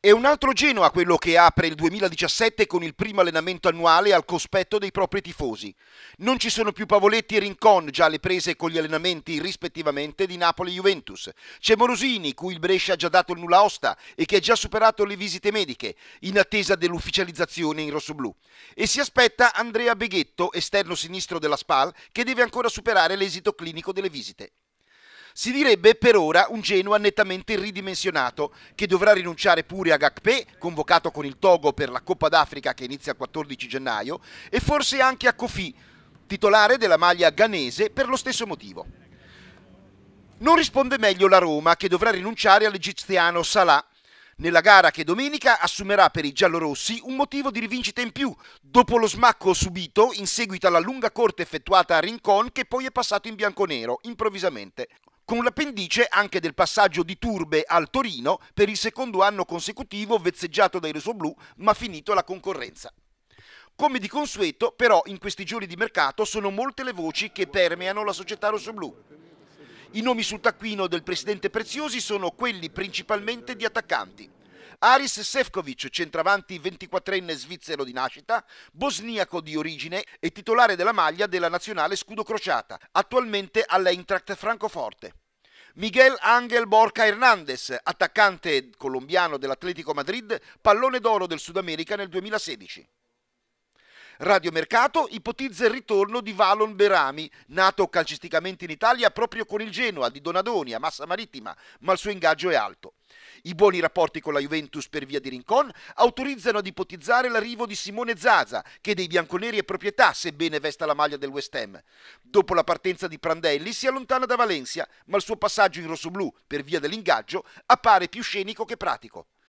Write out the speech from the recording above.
È un altro Genoa quello che apre il 2017 con il primo allenamento annuale al cospetto dei propri tifosi. Non ci sono più Pavoletti e Rincon già alle prese con gli allenamenti rispettivamente di Napoli e Juventus. C'è Morosini, cui il Brescia ha già dato il nulla osta e che ha già superato le visite mediche, in attesa dell'ufficializzazione in rossoblù. E si aspetta Andrea Beghetto, esterno sinistro della SPAL, che deve ancora superare l'esito clinico delle visite. Si direbbe per ora un Genoa nettamente ridimensionato, che dovrà rinunciare pure a Gakpé, convocato con il Togo per la Coppa d'Africa che inizia il 14 gennaio, e forse anche a Kofi, titolare della maglia ghanese per lo stesso motivo. Non risponde meglio la Roma, che dovrà rinunciare all'egiziano Salah, nella gara che domenica assumerà per i giallorossi un motivo di rivincita in più, dopo lo smacco subito in seguito alla lunga corte effettuata a Rincon che poi è passato in bianconero improvvisamente con l'appendice anche del passaggio di Turbe al Torino per il secondo anno consecutivo vezzeggiato dai rosoblu, ma finito la concorrenza. Come di consueto, però, in questi giorni di mercato sono molte le voci che permeano la società rosoblu. I nomi sul taccuino del presidente Preziosi sono quelli principalmente di attaccanti. Aris Sefcovic, centravanti 24enne svizzero di nascita, bosniaco di origine e titolare della maglia della nazionale scudo crociata, attualmente all'Eintracht Francoforte. Miguel Ángel Borca Hernández, attaccante colombiano dell'Atletico Madrid, pallone d'oro del Sud America nel 2016. Radiomercato ipotizza il ritorno di Valon Berami, nato calcisticamente in Italia proprio con il Genoa di Donadoni a Massa Marittima, ma il suo ingaggio è alto. I buoni rapporti con la Juventus per via di Rincon autorizzano ad ipotizzare l'arrivo di Simone Zaza, che dei bianconeri è proprietà, sebbene vesta la maglia del West Ham. Dopo la partenza di Prandelli si allontana da Valencia, ma il suo passaggio in rossoblù per via dell'ingaggio appare più scenico che pratico.